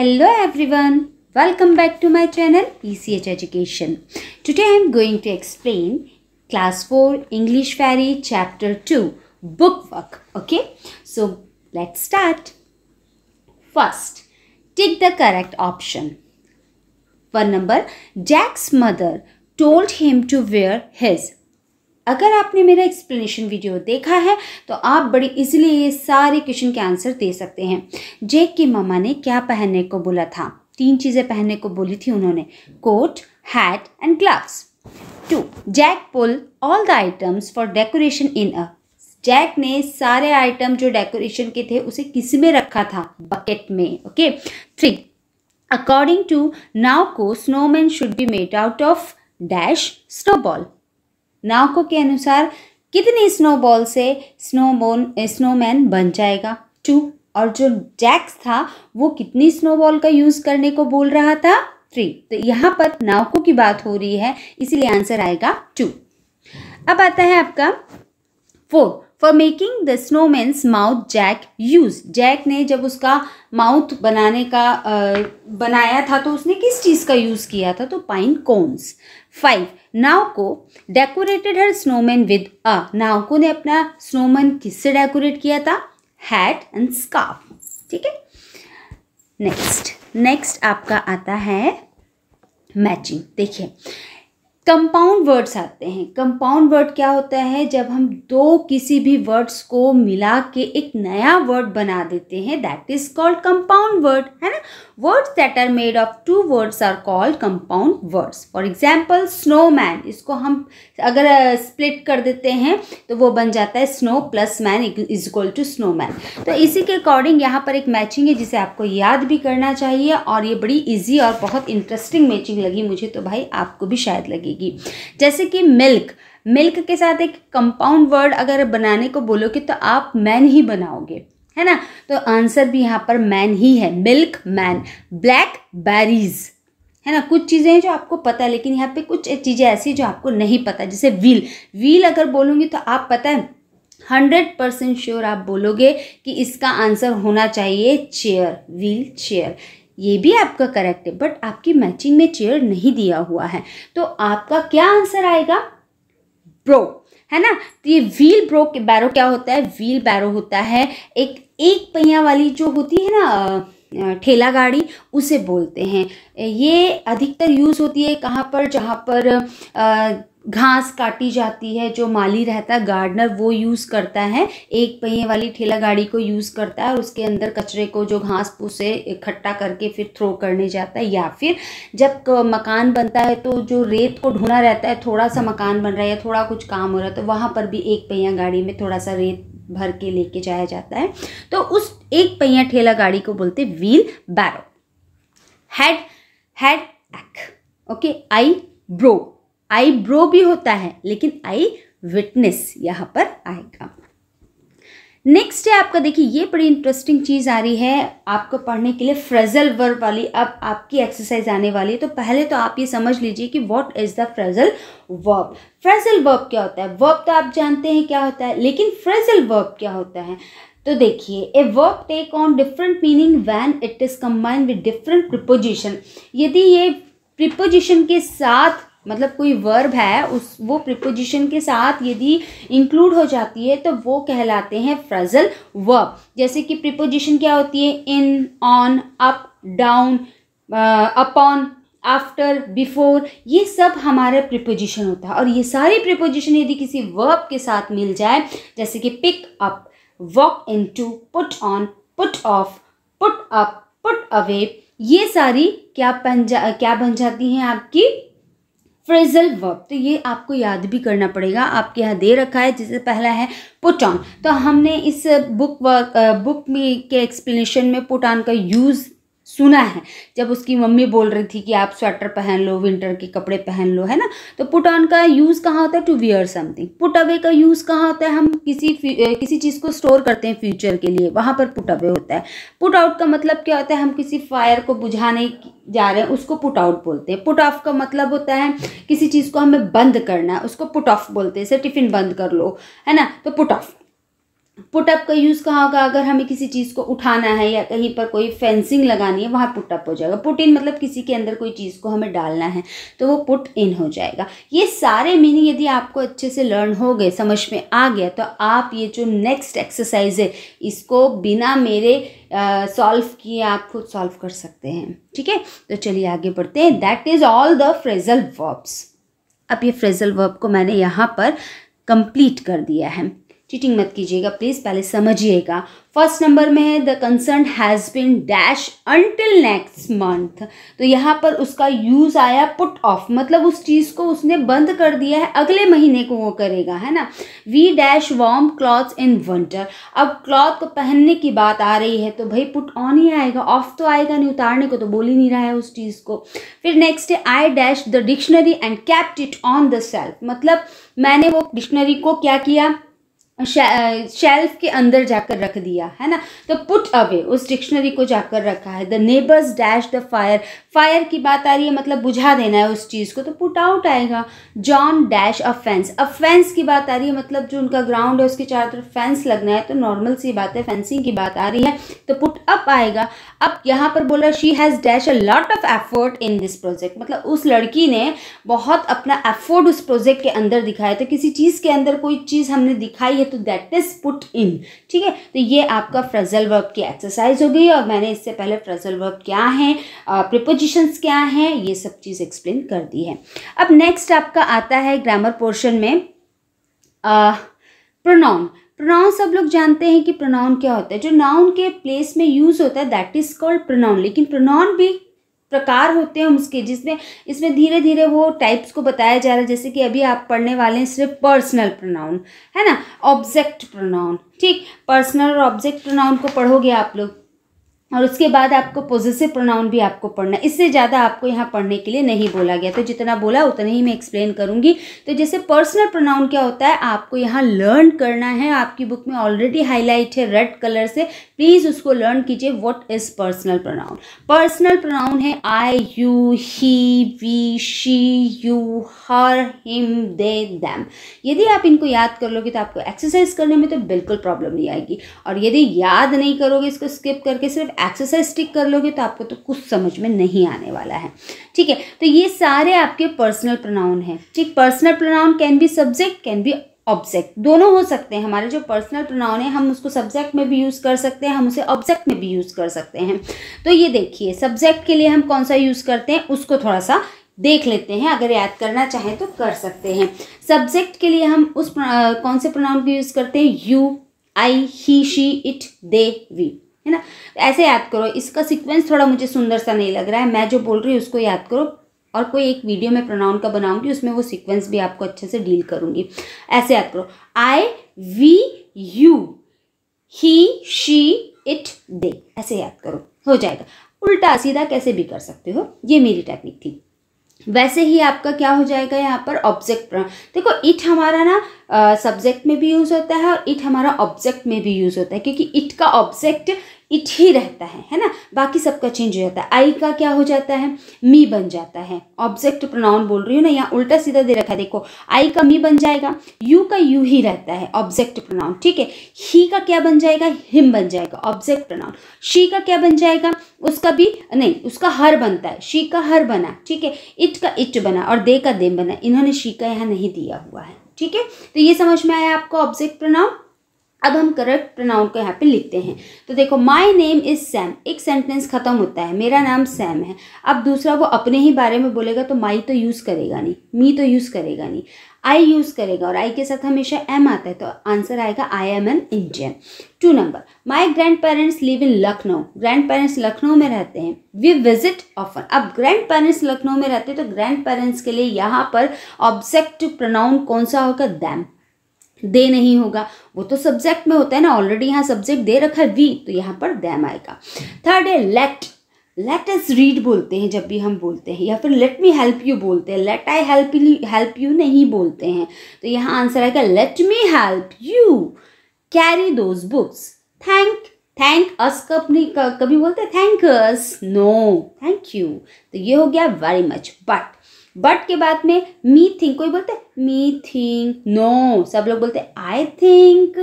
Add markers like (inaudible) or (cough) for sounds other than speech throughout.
Hello everyone, welcome back to my channel ECH Education. Today I am going to explain Class 4 English Fairy Chapter 2 Book Work. Okay, so let's start. First, take the correct option. One number, Jack's mother told him to wear his अगर आपने मेरा explanation video देखा है तो आप बड़ी easily ये सारे क्वेश्चन के आंसर दे सकते हैं जैक की मामा ने क्या पहनने को बोला था तीन चीज़ें पहनने को बोली थी उन्होंने coat hat and gloves to Jack pull all the items for decoration in a Jack ने सारे आइटम जो डेकोरेशन के थे उसे किस में रखा था बकेट में ओके थ्री अकॉर्डिंग टू नाव को snowman should be made out of dash snowball नाकों के अनुसार कितनी स्नोबॉल से स्नोबोन स्नोमैन बन जाएगा टू और जो जैक्स था वो कितनी स्नोबॉल का यूज़ करने को बोल रहा था थ्री तो यहाँ पर नावकों की बात हो रही है इसीलिए आंसर आएगा टू अब आता है आपका four for making the snowman's mouth Jack use Jack ने जब उसका माउथ बनाने का आ, बनाया था तो उसने किस चीज़ का यूज़ किया था तो पाइन कोन्स फाइव नाव को डेकोरेटेड हर स्नोमैन विद अ नाव को ने अपना स्नोमैन किससे डेकोरेट किया था हैट एंड स्कार्फ ठीक है नेक्स्ट नेक्स्ट आपका आता है मैचिंग देखिए कंपाउंड वर्ड्स आते हैं कंपाउंड वर्ड क्या होता है जब हम दो किसी भी वर्ड्स को मिला के एक नया वर्ड बना देते हैं that is called compound word है ना words that are made of two words are are called words for example snow man इसको हम अगर split कर देते हैं तो वो बन जाता है snow plus man is is to snow man तो इसी के अकॉर्डिंग यहाँ पर एक मैचिंग है जिसे आपको याद भी करना चाहिए और ये बड़ी ईजी और बहुत इंटरेस्टिंग मैचिंग लगी मुझे तो भाई आपको भी शायद लगेगी जैसे कि मिल्क मिल्क के साथ एक कंपाउंड वर्ड अगर बनाने को बोलोगे तो आप मैन ही बनाओगे है ना तो आंसर भी यहाँ पर मैन ही है मिल्क मैन ब्लैक बेरीज है ना कुछ चीज़ें हैं जो आपको पता है लेकिन यहाँ पे कुछ चीज़ें ऐसी जो आपको नहीं पता जैसे व्हील व्हील अगर बोलूँगी तो आप पता है हंड्रेड परसेंट श्योर आप बोलोगे कि इसका आंसर होना चाहिए चेयर व्हील चेयर ये भी आपका करेक्ट है बट आपकी मैचिंग में चेयर नहीं दिया हुआ है तो आपका क्या आंसर आएगा ब्रो है ना तो ये व्हील ब्रो के बैरो क्या होता है व्हील बैरो होता है एक एक पहिया वाली जो होती है ना ठेला गाड़ी उसे बोलते हैं ये अधिकतर यूज़ होती है कहाँ पर जहाँ पर घास काटी जाती है जो माली रहता है गार्डनर वो यूज़ करता है एक पहिए वाली ठेला गाड़ी को यूज़ करता है और उसके अंदर कचरे को जो घास पूसे इकट्ठा करके फिर थ्रो करने जाता है या फिर जब मकान बनता है तो जो रेत को ढोना रहता है थोड़ा सा मकान बन रहा है या थोड़ा कुछ काम हो रहा है तो वहाँ पर भी एक पहिया गाड़ी में थोड़ा सा रेत भर के लेके जाया जाता है तो उस एक पहिया ठेला गाड़ी को बोलते wheelbarrow head headache okay eyebrow eyebrow भी होता है लेकिन आई विटनेस यहाँ पर आएगा नेक्स्ट है आपका देखिए ये बड़ी इंटरेस्टिंग चीज़ आ रही है आपको पढ़ने के लिए फ्रेजल वर्ब वाली अब आपकी एक्सरसाइज आने वाली है तो पहले तो आप ये समझ लीजिए कि what is the phrasal verb phrasal verb क्या होता है वर्ब तो आप जानते हैं क्या होता है लेकिन फ्रेजल वर्ब क्या होता है तो देखिए a verb take on different meaning when it is combined with different preposition यदि ये प्रिपोजिशन के साथ मतलब कोई वर्ब है उस वो प्रिपोजिशन के साथ यदि इंक्लूड हो जाती है तो वो कहलाते हैं फ्रेजल वर्ब जैसे कि प्रिपोजिशन क्या होती है in on up down upon after before ये सब हमारा प्रिपोजिशन होता है और ये सारे प्रिपोजिशन यदि किसी वर्ब के साथ मिल जाए जैसे कि pick up walk in to put on put off put up put away ये सारी क्या बन जा क्या बन जाती हैं आपकी फ्रेजल वर्ब तो ये आपको याद भी करना पड़ेगा आपके यहाँ दे रखा है जिससे पहला है पुटान तो हमने इस बुक बुक में के एक्सप्लेनेशन में पुटान का यूज़ सुना है जब उसकी मम्मी बोल रही थी कि आप स्वेटर पहन लो विंटर के कपड़े पहन लो है ना तो पुट ऑन का यूज़ कहाँ होता है to wear something put away का यूज़ कहाँ होता है हम किसी किसी चीज़ को स्टोर करते हैं फ्यूचर के लिए वहाँ पर पुट अवे होता है पुट आउट का मतलब क्या होता है हम किसी फायर को बुझाने जा रहे हैं उसको पुट आउट बोलते हैं पुट ऑफ का मतलब होता है किसी चीज़ को हमें बंद करना है उसको पुट ऑफ बोलते हैं जैसे टिफ़िन बंद कर लो है ना तो पुट ऑफ पुटअप का यूज़ कहाँ होगा अगर हमें किसी चीज़ को उठाना है या कहीं पर कोई फेंसिंग लगानी है वहाँ पुटअप हो जाएगा पुट इन मतलब किसी के अंदर कोई चीज़ को हमें डालना है तो वो पुट इन हो जाएगा ये सारे मीनिंग यदि आपको अच्छे से लर्न हो गए समझ में आ गया तो आप ये जो नेक्स्ट एक्सरसाइज है इसको बिना मेरे सॉल्व किए आप खुद सॉल्व कर सकते हैं ठीक है तो चलिए आगे बढ़ते हैं that is all the phrasal verbs अब ये फ्रेजल वर्ब को मैंने यहाँ पर कंप्लीट कर दिया है चीटिंग मत कीजिएगा प्लीज़ पहले समझिएगा फर्स्ट नंबर में है the concern has been dash until next month तो यहाँ पर उसका यूज़ आया पुट ऑफ मतलब उस चीज़ को उसने बंद कर दिया है अगले महीने को वो करेगा है ना we dash warm cloth in winter अब क्लॉथ को पहनने की बात आ रही है तो भाई पुट ऑन ही आएगा ऑफ तो आएगा नहीं उतारने को तो बोल ही नहीं रहा है उस चीज़ को फिर नेक्स्ट है I dash the dictionary and kept it on the shelf मतलब मैंने वो डिक्शनरी को क्या किया शेल्फ के अंदर जाकर रख दिया है ना तो पुट अवे उस डिक्शनरी को जाकर रखा है the neighbours dash the fire fire की बात आ रही है मतलब बुझा देना है उस चीज़ को तो पुट आउट आएगा John dash a fence a fence की बात आ रही है मतलब जो उनका ग्राउंड है उसके चारों तरफ फेंस लगना है तो नॉर्मल सी बात है फेंसिंग की बात आ रही है तो पुट अप आएगा अब यहाँ पर बोला she has dash a lot of effort in this project मतलब उस लड़की ने बहुत अपना एफर्ट उस प्रोजेक्ट के अंदर दिखाया तो किसी चीज़ के अंदर कोई चीज़ हमने दिखाई है तो दैट इज़ पुट इन ठीक है तो ये आपका फ्रेजल वर्ब की एक्सरसाइज हो गई और मैंने इससे पहले फ्रेजल वर्ब क्या है प्रिपोजिशंस क्या हैं ये सब चीज़ एक्सप्लेन कर दी है अब नेक्स्ट आपका आता है ग्रामर पोर्शन में प्रोनाउन प्रोनाउन सब लोग जानते हैं कि प्रोनाउन क्या होता है जो नाउन के प्लेस में यूज़ होता है दैट इज़ कॉल्ड प्रोनाउन लेकिन प्रोनाउन भी प्रकार होते हैं उसके जिसमें इसमें धीरे धीरे वो टाइप्स को बताया जा रहा है जैसे कि अभी आप पढ़ने वाले हैं सिर्फ पर्सनल प्रोनाउन है ना ऑब्जेक्ट प्रोनाउन ठीक पर्सनल और ऑब्जेक्ट प्रोनाउन को पढ़ोगे आप लोग और उसके बाद आपको पॉजिटिव प्रोनाउन भी आपको पढ़ना इससे ज़्यादा आपको यहाँ पढ़ने के लिए नहीं बोला गया तो जितना बोला उतना ही मैं एक्सप्लेन करूँगी तो जैसे पर्सनल प्रोनाउन क्या होता है आपको यहाँ लर्न करना है आपकी बुक में ऑलरेडी हाईलाइट है रेड कलर से प्लीज़ उसको लर्न कीजिए what is personal pronoun personal pronoun है I you he we she you her him they them यदि आप इनको याद कर लोगे तो आपको एक्सरसाइज करने में तो बिल्कुल प्रॉब्लम नहीं आएगी और यदि याद नहीं करोगे इसको स्किप करके सिर्फ एक्सरसाइज स्टिक कर लोगे तो आपको तो कुछ समझ में नहीं आने वाला है ठीक है तो ये सारे आपके पर्सनल प्रोनाउन हैं ठीक personal pronoun can be subject can be object दोनों हो सकते हैं हमारे जो पर्सनल प्रोनाउन है हम उसको सब्जेक्ट में भी यूज़ कर सकते हैं हम उसे ऑब्जेक्ट में भी यूज़ कर सकते हैं तो ये देखिए सब्जेक्ट के लिए हम कौन सा यूज़ करते हैं उसको थोड़ा सा देख लेते हैं अगर याद करना चाहें तो कर सकते हैं सब्जेक्ट के लिए हम उस प्रा, कौन से प्रोनाउन को यूज़ करते हैं you I he she it they we है ना ऐसे याद करो इसका सीक्वेंस थोड़ा मुझे सुंदर सा नहीं लग रहा है मैं जो बोल रही हूँ उसको याद करो और कोई एक वीडियो में प्रोनाउन का बनाऊंगी उसमें वो सीक्वेंस भी आपको अच्छे से डील करूंगी ऐसे याद करो I we you he she it they ऐसे याद करो हो जाएगा उल्टा सीधा कैसे भी कर सकते हो ये मेरी टेक्निक थी वैसे ही आपका क्या हो जाएगा यहाँ पर ऑब्जेक्ट देखो इट हमारा ना सब्जेक्ट में भी यूज़ होता है और इट हमारा ऑब्जेक्ट में भी यूज़ होता है क्योंकि इट का ऑब्जेक्ट इट ही रहता है है ना बाकी सबका चेंज हो जाता है आई का क्या हो जाता है मी बन जाता है ऑब्जेक्ट प्रोनाउन बोल रही हूँ ना यहाँ उल्टा सीधा दे रखा है देखो आई का मी बन जाएगा यू का यू ही रहता है ऑब्जेक्ट प्रोनाउन ठीक है ही का क्या बन जाएगा हिम बन जाएगा ऑब्जेक्ट प्रोनाउन शी का क्या बन जाएगा उसका भी नहीं उसका हर बनता है शी का हर बना ठीक है इट का इट बना और दे का देम बना इन्होंने शी का यहाँ नहीं दिया हुआ है ठीक है तो ये समझ में आया आपको ऑब्जेक्ट प्रोनाउन अब हम करेक्ट प्रोनाउन को यहाँ पे लिखते हैं तो देखो माई नेम इज़ सैम एक सेंटेंस ख़त्म होता है मेरा नाम सैम है अब दूसरा वो अपने ही बारे में बोलेगा तो माई तो यूज़ करेगा नहीं मी तो यूज़ करेगा नहीं आई यूज़ करेगा और आई के साथ हमेशा एम आता है तो आंसर आएगा I am an Indian two number my grand parents live in Lucknow grand parents Lucknow में रहते हैं वी विजिट ऑफन अब ग्रैंड पेरेंट्स लखनऊ में रहते हैं तो ग्रैंड पेरेंट्स के लिए यहाँ पर ऑब्जेक्ट प्रोनाउन कौन सा होगा दैम दे नहीं होगा वो तो सब्जेक्ट में होता है ना ऑलरेडी यहाँ सब्जेक्ट दे रखा है वी तो यहाँ पर दैम आएगा थर्ड है लेट लेट एस रीड बोलते हैं जब भी हम बोलते हैं या फिर लेट मी हेल्प यू बोलते हैं let I help help you नहीं बोलते हैं तो यहाँ आंसर आएगा let me help you carry those books thank thank us कभी कभी बोलते हैं thank us no thank you तो ये हो गया वेरी मच बट बट के बाद में मी थिंक कोई बोलते मी थिंक नो सब लोग बोलते I think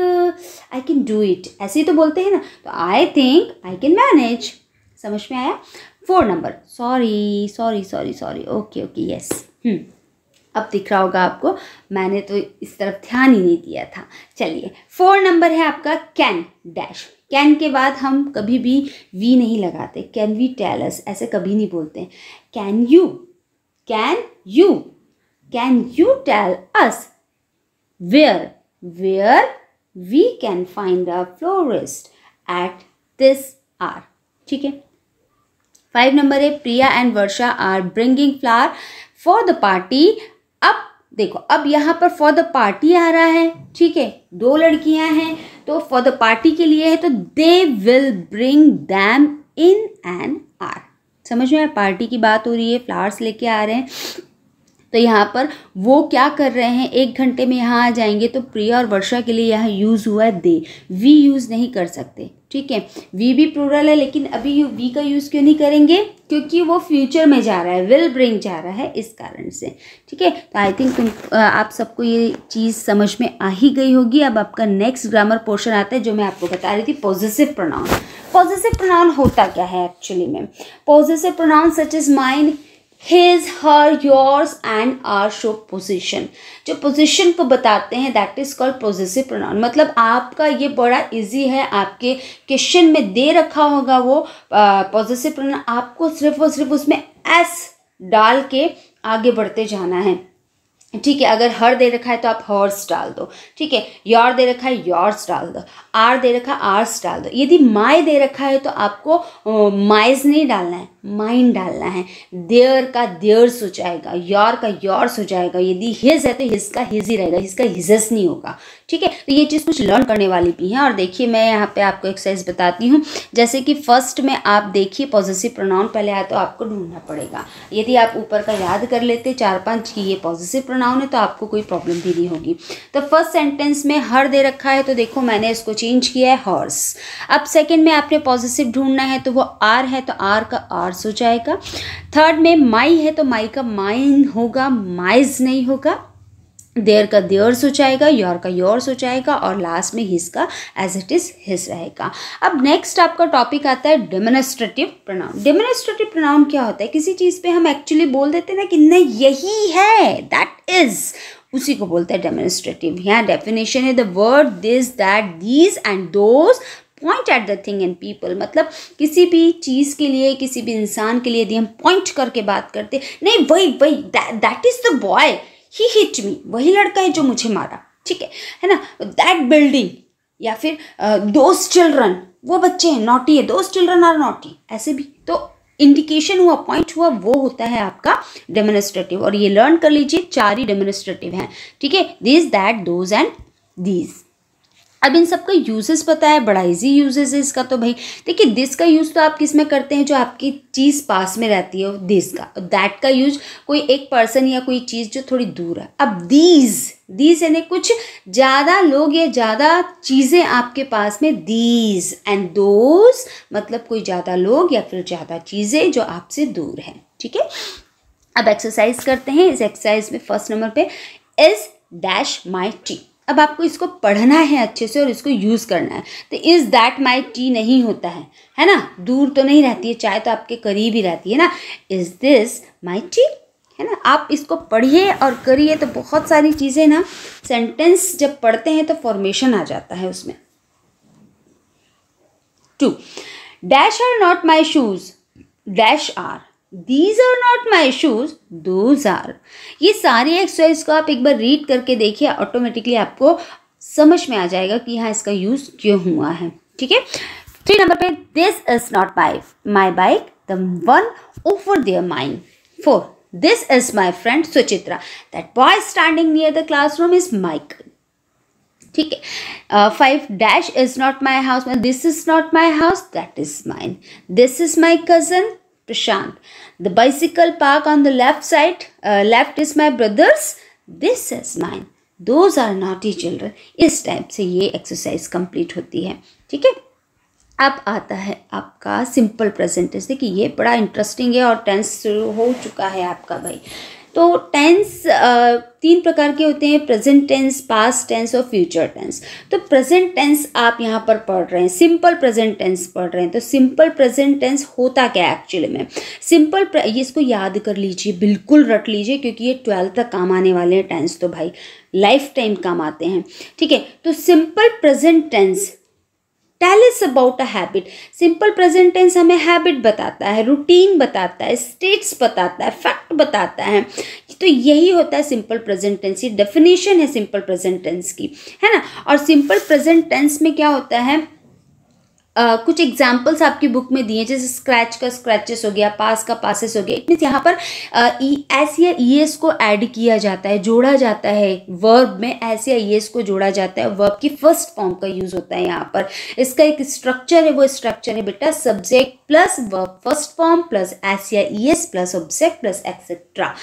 I can do it ऐसे ही तो बोलते हैं ना तो I think I can manage समझ में आया four number sorry sorry sorry sorry okay okay yes अब दिख रहा होगा आपको मैंने तो इस तरफ ध्यान ही नहीं दिया था चलिए फोर नंबर है आपका कैन डैश कैन के बाद हम कभी भी वी नहीं लगाते कैन वी टेलस ऐसे कभी नहीं बोलते can you Can you? Can you tell us where? Where we can find a florist at this hour? ठीक है फाइव नंबर है Priya and Varsha are bringing flower for the party अब देखो अब यहाँ पर फॉर द पार्टी आ रहा है ठीक है दो लड़कियां हैं तो फॉर द पार्टी के लिए है तो they will bring them in एन आर समझ में पार्टी की बात हो रही है फ्लावर्स लेके आ रहे हैं तो यहाँ पर वो क्या कर रहे हैं एक घंटे में यहाँ आ जाएंगे तो प्रिया और वर्षा के लिए यहाँ यूज़ हुआ है दे वी यूज़ नहीं कर सकते ठीक है वी भी प्लूरल है लेकिन अभी वी का यूज़ क्यों नहीं करेंगे क्योंकि वो फ्यूचर में जा रहा है विल ब्रिंग जा रहा है इस कारण से ठीक है तो आई थिंक तुम आप सबको ये चीज़ समझ में आ ही गई होगी अब आपका नेक्स्ट ग्रामर पोर्शन आता है जो मैं आपको बता रही थी पॉजिटिव प्रोनाउन पॉजिटिव प्रोनाउन होता क्या है एक्चुअली में positive pronoun such is mine his her yours and our show position जो पोजिशन को बताते हैं that is called possessive pronoun मतलब आपका ये बड़ा इजी है आपके क्वेश्चन में दे रखा होगा वो पॉजिटिव प्रोनाउन आपको सिर्फ और सिर्फ उसमें एस डाल के आगे बढ़ते जाना है ठीक है अगर हर दे रखा है तो आप हॉर्स डाल दो ठीक है योर दे रखा है योर्स डाल दो आर दे रखा आर्स डाल दो यदि माई दे रखा है तो आपको माइज नहीं डालना है माइंड डालना है देयर का देयर्स हो जाएगा योर का योर्स हो जाएगा यदि हिज है तो हिज का हिज ही रहेगा इसका हिजस नहीं होगा ठीक है तो ये चीज़ कुछ लर्न करने वाली भी है और देखिए मैं यहाँ पे आपको एक्सरसाइज बताती हूँ जैसे कि फर्स्ट में आप देखिए पॉजिटिव प्रोनाउन पहले आया तो आपको ढूंढना पड़ेगा यदि आप ऊपर का याद कर लेते चार पाँच की ये पॉजिटिव प्रोनाउन है तो आपको कोई प्रॉब्लम भी नहीं होगी तो फर्स्ट सेंटेंस में हर दे रखा है तो देखो मैंने इसको चीज चेंज किया है हॉर्स अब सेकेंड में आपने पॉजिटिव ढूंढना है तो वो आर है तो आर का आर्स हो जाएगा थर्ड में माई है तो माई का माइन होगा माइज नहीं होगा देयर का देयर्स हो जाएगा योर का योर्स हो जाएगा और लास्ट में हिज का एज इट इज हिज रहेगा अब नेक्स्ट आपका टॉपिक आता है डेमोनस्ट्रेटिव प्रोनाउन डेमोनस्ट्रेटिव प्रोनाउन क्या होता है किसी चीज़ पे हम एक्चुअली बोल देते हैं ना कि नहीं यही है दैट इज उसी को बोलते हैं डेमोन्स्ट्रेटिव यहाँ डेफिनेशन है the word this that these and those point at the thing and people मतलब किसी भी चीज़ के लिए किसी भी इंसान के लिए यदि हम पॉइंट करके बात करते नहीं वही वही that is the boy he hit me वही लड़का है जो मुझे मारा ठीक है है ना दैट बिल्डिंग या फिर दोस्त चिल्ड्रन वो बच्चे हैं नॉटी है दोस्त चिल्ड्रन आर नॉटी ऐसे भी तो इंडिकेशन हुआ पॉइंट हुआ वो होता है आपका डेमोनिस्ट्रेटिव और ये लर्न कर लीजिए चार ही डेमोनिस्ट्रेटिव हैं ठीक है this that those and these अब इन सबका यूजेस पता है बड़ा इजी यूजेस है इसका तो भाई देखिए दिस का यूज़ तो आप किस में करते हैं जो आपकी चीज़ पास में रहती है दिस का दैट का यूज कोई एक पर्सन या कोई चीज़ जो थोड़ी दूर है अब दीज दीज यानी कुछ ज़्यादा लोग या ज़्यादा चीज़ें आपके पास में दीज एंड दोज मतलब कोई ज़्यादा लोग या फिर ज़्यादा चीज़ें जो आपसे दूर हैं ठीक है अब एक्सरसाइज करते हैं इस एक्सरसाइज में फर्स्ट नंबर पे इज़ डैश माई टी अब आपको इसको पढ़ना है अच्छे से और इसको यूज़ करना है तो इज़ दैट माई टी नहीं होता है है ना दूर तो नहीं रहती है चाय तो आपके करीब ही रहती है ना इज़ दिस माई टी है ना आप इसको पढ़िए और करिए तो बहुत सारी चीज़ें ना सेंटेंस जब पढ़ते हैं तो फॉर्मेशन आ जाता है उसमें two dash are not my shoes dash are these are not my shoes those are ये सारी एक्सरसाइज को आप एक बार रीड करके देखिए ऑटोमेटिकली आपको समझ में आ जाएगा कि हाँ इसका यूज़ क्यों हुआ है ठीक है थ्री नंबर पे this is not my my bike the one over there mine four this is my friend Suchitra that boy standing near the class room is Mike ठीक है five dash is not my house this is not my house that is mine this is my cousin Prashant. The bicycle park on the left side, uh, left is my brother's, this is mine. Those are naughty children. इस type से ये exercise complete होती है ठीक है अब आता है आपका सिंपल प्रेजेंटेज देखिए ये बड़ा इंटरेस्टिंग है और टेंस शुरू हो चुका है आपका भाई तो टेंस तीन प्रकार के होते हैं प्रेजेंट टेंस पास्ट टेंस और फ्यूचर टेंस तो प्रेजेंट टेंस आप यहाँ पर पढ़ रहे हैं सिंपल प्रेजेंट टेंस पढ़ रहे हैं तो सिंपल प्रेजेंट टेंस होता क्या है एक्चुअली में सिंपल ये इसको याद कर लीजिए बिल्कुल रट लीजिए क्योंकि ये ट्वेल्थ तक काम आने वाले हैं टेंस तो भाई लाइफ टाइम काम आते हैं ठीक है तो simple present tense tell is about a habit simple present tense हमें हैबिट बताता है रूटीन बताता है स्टेट्स बताता है फैक्ट बताता है तो यही होता है सिंपल प्रेजेंट टेंस ये डेफिनेशन है सिंपल प्रेजेंट टेंस की है ना और सिंपल प्रेजेंट टेंस में क्या होता है Uh, कुछ एग्जाम्पल्स आपकी बुक में दिए जैसे स्क्रैच का स्क्रैचेस हो गया पास का पासेस हो गया मीन्स यहाँ पर एस e, या ई एस को ऐड किया जाता है जोड़ा जाता है वर्ब में एस या ई एस को जोड़ा जाता है वर्ब की फर्स्ट फॉर्म का यूज होता है यहाँ पर इसका एक स्ट्रक्चर है वो स्ट्रक्चर है बेटा subject plus verb first form plus S या E S plus object plus etcetera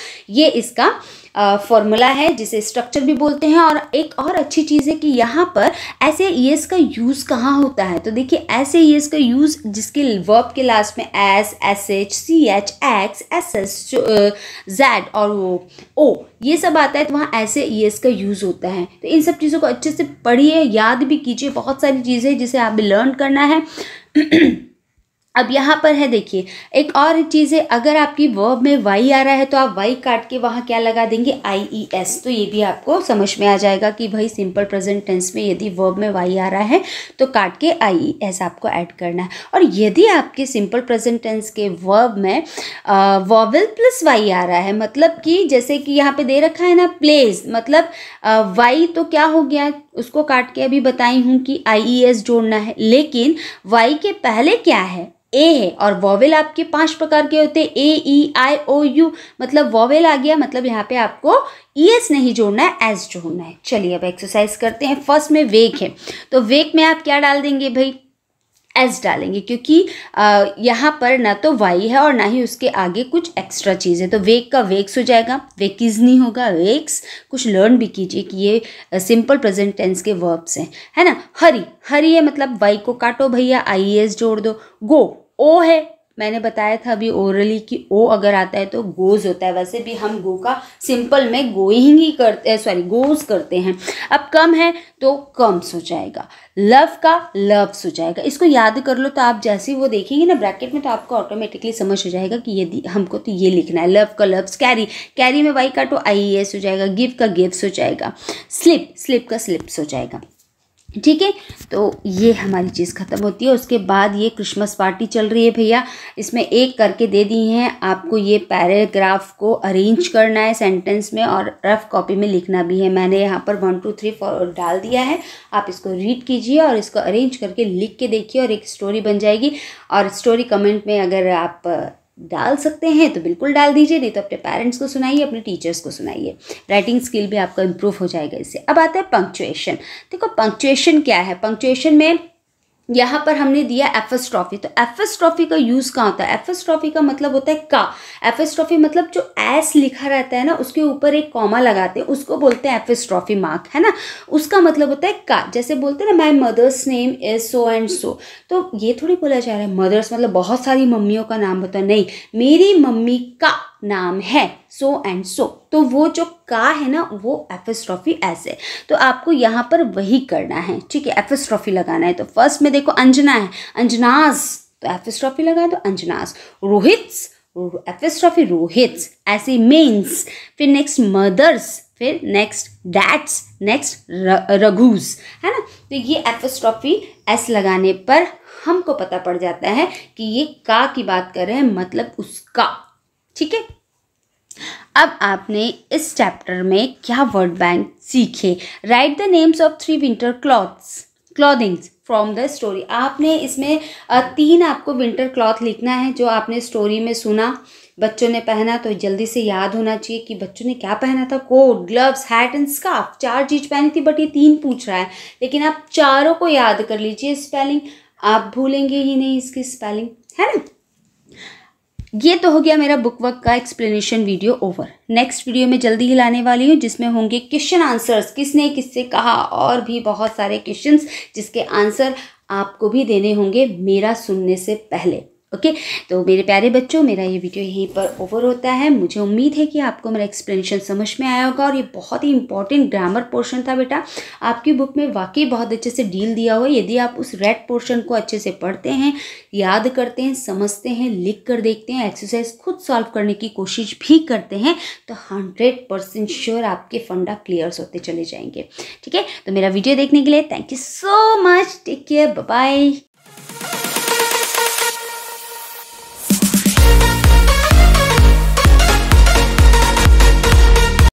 ये इसका फॉर्मूला है जिसे स्ट्रक्चर भी बोलते हैं और एक और अच्छी चीज़ है कि यहाँ पर ऐसे ई एस का यूज़ कहाँ होता है तो देखिए ऐसे ई एस का यूज़ जिसके वर्ब के लास्ट में S S H C H X S S Z और वो ओ ये सब आता है तो वहाँ ऐसे ई एस का यूज़ होता है तो इन सब चीज़ों को अच्छे से पढ़िए याद भी कीजिए बहुत सारी चीज़ें जिसे आप लर्न करना है (clears throat) अब यहाँ पर है देखिए एक और चीज़ है अगर आपकी वर्ब में वाई आ रहा है तो आप वाई काट के वहाँ क्या लगा देंगे आई ई एस तो ये भी आपको समझ में आ जाएगा कि भाई सिंपल प्रेजेंट टेंस में यदि वर्ब में वाई आ रहा है तो काट के आई ई एस आपको ऐड करना है और यदि आपके सिंपल प्रेजेंट टेंस के वर्ब में वॉवल प्लस वाई आ रहा है मतलब कि जैसे कि यहाँ पर दे रखा है ना प्लेज मतलब वाई तो क्या हो गया उसको काट के अभी बताई हूँ कि आई ई एस जोड़ना है लेकिन वाई के पहले क्या है ए है और वॉवेल आपके पांच प्रकार के होते हैं ए ई आई ओ यू मतलब वॉवेल आ गया मतलब यहाँ पे आपको ई e एस नहीं जोड़ना है एस जोड़ना है चलिए अब एक्सरसाइज करते हैं फर्स्ट में वेक है तो वेक में आप क्या डाल देंगे भाई एस डालेंगे क्योंकि यहाँ पर ना तो वाई है और ना ही उसके आगे कुछ एक्स्ट्रा चीज़ है तो वेक का वेक्स हो जाएगा वेकिज नहीं होगा वेक्स कुछ लर्न भी कीजिए कि ये सिंपल प्रेजेंट टेंस के वर्ब्स हैं है ना हरी हरी है मतलब वाई को काटो भैया आई एस e जोड़ दो गो ओ है मैंने बताया था अभी ओरली कि ओ अगर आता है तो गोज़ होता है वैसे भी हम गो का सिंपल में गोइंग ही करते सॉरी गोज करते हैं अब कम है तो कम्स हो जाएगा लव का लव्स हो जाएगा इसको याद कर लो तो आप जैसे वो देखेंगे ना ब्रैकेट में तो आपको ऑटोमेटिकली समझ हो जाएगा कि यदि हमको तो ये लिखना है लव का लव्स कैरी कैरी में वाई का तो आई e हो जाएगा गिव का गिफ्ट हो जाएगा स्लिप स्लिप का स्लिप्स हो जाएगा ठीक है तो ये हमारी चीज़ ख़त्म होती है उसके बाद ये क्रिसमस पार्टी चल रही है भैया इसमें एक करके दे दी हैं आपको ये पैराग्राफ को अरेंज करना है सेंटेंस में और रफ कॉपी में लिखना भी है मैंने यहाँ पर वन टू थ्री फोर डाल दिया है आप इसको रीड कीजिए और इसको अरेंज करके लिख के देखिए और एक स्टोरी बन जाएगी और स्टोरी कमेंट में अगर आप डाल सकते हैं तो बिल्कुल डाल दीजिए नहीं तो अपने पेरेंट्स को सुनाइए अपने टीचर्स को सुनाइए राइटिंग स्किल भी आपका इम्प्रूव हो जाएगा इससे अब आता है पंक्चुएशन देखो पंक्चुएशन क्या है पंक्चुएशन में यहाँ पर हमने दिया एफएस ट्रॉफी तो एफएस ट्रॉफी का यूज़ कहाँ होता है एफएस ट्रॉफी का मतलब होता है का एफएस ट्रॉफी मतलब जो एस लिखा रहता है ना उसके ऊपर एक कॉमा लगाते हैं उसको बोलते हैं एफएस ट्रॉफी मार्क है ना उसका मतलब होता है का जैसे बोलते हैं ना my mother's name is so and so तो ये थोड़ी बोला जा रहा है मदर्स मतलब बहुत सारी मम्मियों का नाम होता है नहीं मेरी मम्मी का नाम है सो एंड सो तो वो जो का है ना वो एफेस्ट्रॉफी ऐसे तो आपको यहाँ पर वही करना है ठीक है एफेस्ट्रॉफी लगाना है तो फर्स्ट में देखो अंजना है अंजनाज तो एफेस्ट्रॉफी लगा दो अंजनाज रोहित्स एफेस्ट्रॉफी रोहित्स ऐसे मेन्स फिर नेक्स्ट मदर्स फिर नेक्स्ट डैट्स नेक्स्ट रघूज है ना तो ये एफेस्ट्रॉफी एस लगाने पर हमको पता पड़ जाता है कि ये का की बात कर रहे हैं मतलब उसका ठीक है अब आपने इस चैप्टर में क्या वर्ड बैंक सीखे write the names of three winter clothes clothings from the story आपने इसमें तीन आपको विंटर क्लॉथ लिखना है जो आपने स्टोरी में सुना बच्चों ने पहना तो जल्दी से याद होना चाहिए कि बच्चों ने क्या पहना था coat gloves hat and scarf चार चीज़ पहनी थी बट ये तीन पूछ रहा है लेकिन आप चारों को याद कर लीजिए स्पेलिंग आप भूलेंगे ही नहीं इसकी स्पेलिंग है ना ये तो हो गया मेरा बुक वर्क का explanation video over next video में जल्दी ही लाने वाली हूँ जिसमें होंगे क्वेश्चन आंसर्स किसने किससे कहा और भी बहुत सारे क्वेश्चंस जिसके आंसर आपको भी देने होंगे मेरा सुनने से पहले ओके तो मेरे प्यारे बच्चों मेरा ये वीडियो यहीं पर ओवर होता है मुझे उम्मीद है कि आपको मेरा एक्सप्लेनेशन समझ में आया होगा और ये बहुत ही इंपॉर्टेंट ग्रामर पोर्शन था बेटा आपकी बुक में वाकई बहुत अच्छे से डील दिया हुआ है यदि आप उस रेड पोर्शन को अच्छे से पढ़ते हैं याद करते हैं समझते हैं लिख कर देखते हैं एक्सरसाइज खुद सॉल्व करने की कोशिश भी करते हैं तो हंड्रेड परसेंट श्योर आपके फंडा क्लियर्स होते चले जाएंगे ठीक है तो मेरा वीडियो देखने के लिए thank you so much take care bye